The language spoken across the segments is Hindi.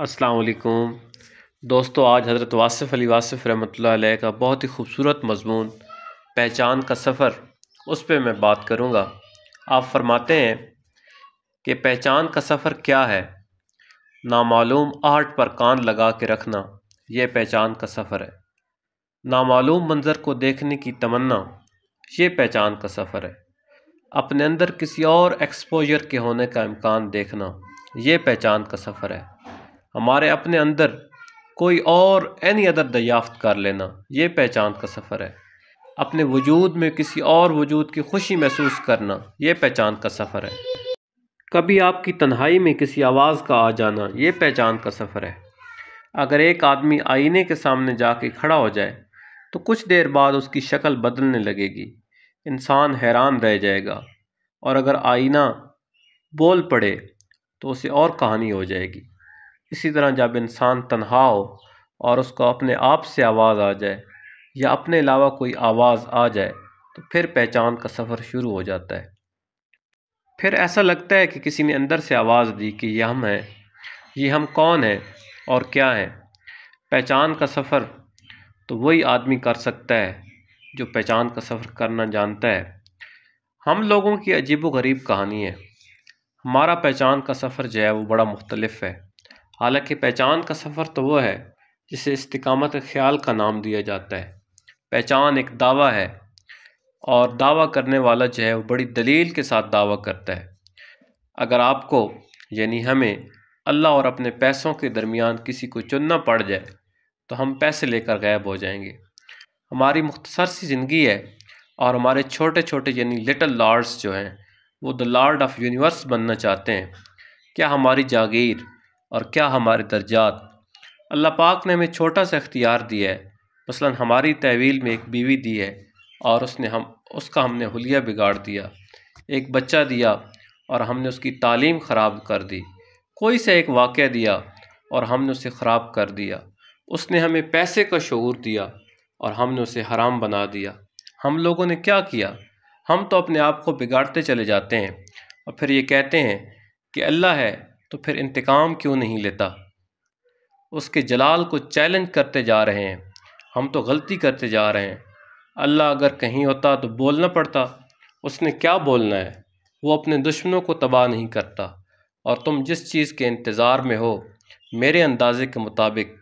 असलकुम दोस्तों आज हज़रत वासिफ़ अली वासिफ़ रहमतुल्लाह का बहुत ही खूबसूरत मजमून पहचान का सफ़र उस पर मैं बात करूँगा आप फरमाते हैं कि पहचान का सफ़र क्या है नामालूम आर्ट पर कान लगा के रखना यह पहचान का सफ़र है नामालूम मंज़र को देखने की तमन्ना ये पहचान का सफ़र है अपने अंदर किसी और एक्सपोजर के होने का इम्कान देखना ये पहचान का सफ़र है हमारे अपने अंदर कोई और एनी अदर दयाफ्त कर लेना ये पहचान का सफ़र है अपने वजूद में किसी और वजूद की खुशी महसूस करना ये पहचान का सफ़र है कभी आपकी तन्हाई में किसी आवाज़ का आ जाना ये पहचान का सफ़र है अगर एक आदमी आईने के सामने जाके खड़ा हो जाए तो कुछ देर बाद उसकी शक्ल बदलने लगेगी इंसान हैरान रह जाएगा और अगर आईना बोल पड़े तो उसे और कहानी हो जाएगी इसी तरह जब इंसान तनहा हो और उसको अपने आप से आवाज़ आ जाए या अपने अलावा कोई आवाज़ आ जाए तो फिर पहचान का सफ़र शुरू हो जाता है फिर ऐसा लगता है कि किसी ने अंदर से आवाज़ दी कि यह हम हैं ये हम कौन हैं और क्या हैं पहचान का सफ़र तो वही आदमी कर सकता है जो पहचान का सफ़र करना जानता है हम लोगों की अजीब व गरीब कहानी है हमारा पहचान का सफ़र जो है वो बड़ा मुख्तलफ है हालांकि पहचान का सफ़र तो वह है जिसे इस्तकामत ख्याल का नाम दिया जाता है पहचान एक दावा है और दावा करने वाला जो है वो बड़ी दलील के साथ दावा करता है अगर आपको यानी हमें अल्लाह और अपने पैसों के दरमियान किसी को चुनना पड़ जाए तो हम पैसे लेकर गायब हो जाएंगे हमारी मुख्तसर सी ज़िंदगी है और हमारे छोटे छोटे यानी लिटल लॉर्ड्स जो हैं वो द लॉर्ड ऑफ यूनिवर्स बनना चाहते हैं क्या हमारी जागीर और क्या हमारे दर्जात अल्लाह पाक ने हमें छोटा सा इख्तियार दिया है मसलन हमारी तहवील में एक बीवी दी है और उसने हम उसका हमने हुलिया बिगाड़ दिया एक बच्चा दिया और हमने उसकी तालीम ख़राब कर दी कोई सा एक वाक़ दिया और हमने उसे ख़राब कर दिया उसने हमें पैसे का शूर दिया और हमने उसे हराम बना दिया हम लोगों ने क्या किया हम तो अपने आप को बिगाड़ते चले जाते हैं और फिर ये कहते हैं कि अल्लाह है तो फिर इंतकाम क्यों नहीं लेता उसके जलाल को चैलेंज करते जा रहे हैं हम तो गलती करते जा रहे हैं अल्लाह अगर कहीं होता तो बोलना पड़ता उसने क्या बोलना है वो अपने दुश्मनों को तबाह नहीं करता और तुम जिस चीज़ के इंतज़ार में हो मेरे अंदाज़े के मुताबिक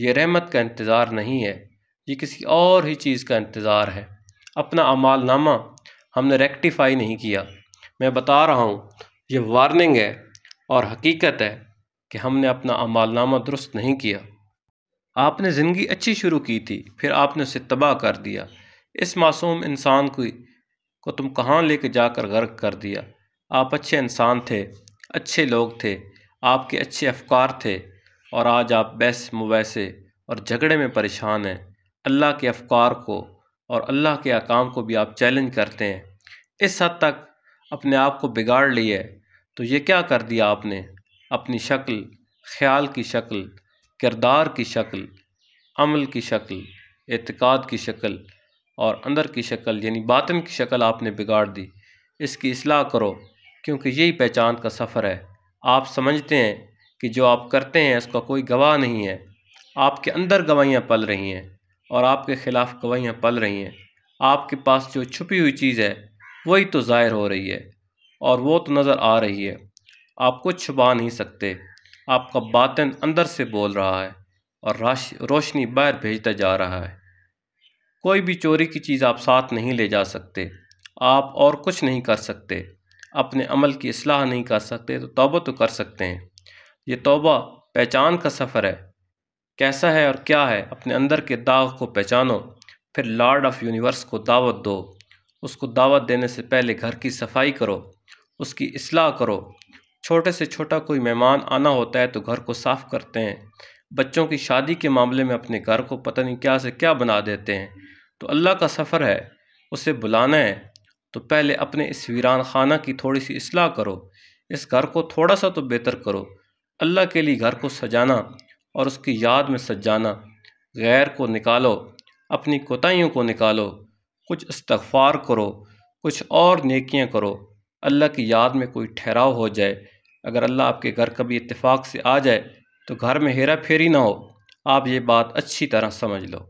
ये रहमत का इंतज़ार नहीं है ये किसी और ही चीज़ का इंतज़ार है अपना अमाल हमने रेक्टिफाई नहीं किया मैं बता रहा हूँ ये वार्निंग है और हकीकत है कि हमने अपना अमालनामा दुरुस्त नहीं किया आपने ज़िंदगी अच्छी शुरू की थी फिर आपने उसे तबाह कर दिया इस मासूम इंसान को को तुम कहाँ ले कर जाकर गर्क कर दिया आप अच्छे इंसान थे अच्छे लोग थे आपके अच्छे अफकार थे और आज आप बैस मुबैसे और झगड़े में परेशान हैं अल्लाह के अफकार को और अल्लाह के अकाम को भी आप चैलेंज करते हैं इस हद तक अपने आप को बिगाड़ लिए तो ये क्या कर दिया आपने अपनी शक्ल ख्याल की शक्ल किरदार की शक्ल अमल की शक्ल एतक़ाद की शक्ल और अंदर की शक्ल यानी बातन की शक्ल आपने बिगाड़ दी इसकी असलाह करो क्योंकि यही पहचान का सफ़र है आप समझते हैं कि जो आप करते हैं इसका कोई गवाह नहीं है आपके अंदर गवाहियाँ पल रही हैं और आपके ख़िलाफ़ गवाहियाँ पल रही हैं आपके पास जो छुपी हुई चीज़ है वही तो ज़ाहिर हो रही है और वो तो नज़र आ रही है आप कुछ छुपा नहीं सकते आपका बातन अंदर से बोल रहा है और रोशनी बाहर भेजता जा रहा है कोई भी चोरी की चीज़ आप साथ नहीं ले जा सकते आप और कुछ नहीं कर सकते अपने अमल की असलाह नहीं कर सकते तो तोबा तो कर सकते हैं ये तोबा पहचान का सफ़र है कैसा है और क्या है अपने अंदर के दाग को पहचानो फिर लॉर्ड ऑफ़ यूनिवर्स को दावत दो उसको दावत देने से पहले घर की सफाई करो उसकी असलाह करो छोटे से छोटा कोई मेहमान आना होता है तो घर को साफ़ करते हैं बच्चों की शादी के मामले में अपने घर को पता नहीं क्या से क्या बना देते हैं तो अल्लाह का सफ़र है उसे बुलाना है तो पहले अपने इस वीरान खाना की थोड़ी सी असलाह करो इस घर को थोड़ा सा तो बेहतर करो अल्लाह के लिए घर को सजाना और उसकी याद में सजाना गैर को निकालो अपनी कोताहियों को निकालो कुछ इस्तफार करो कुछ और नेकियाँ करो अल्लाह की याद में कोई ठहराव हो जाए अगर अल्लाह आपके घर कभी इतफाक़ से आ जाए तो घर में हेरा फेरी ना हो आप ये बात अच्छी तरह समझ लो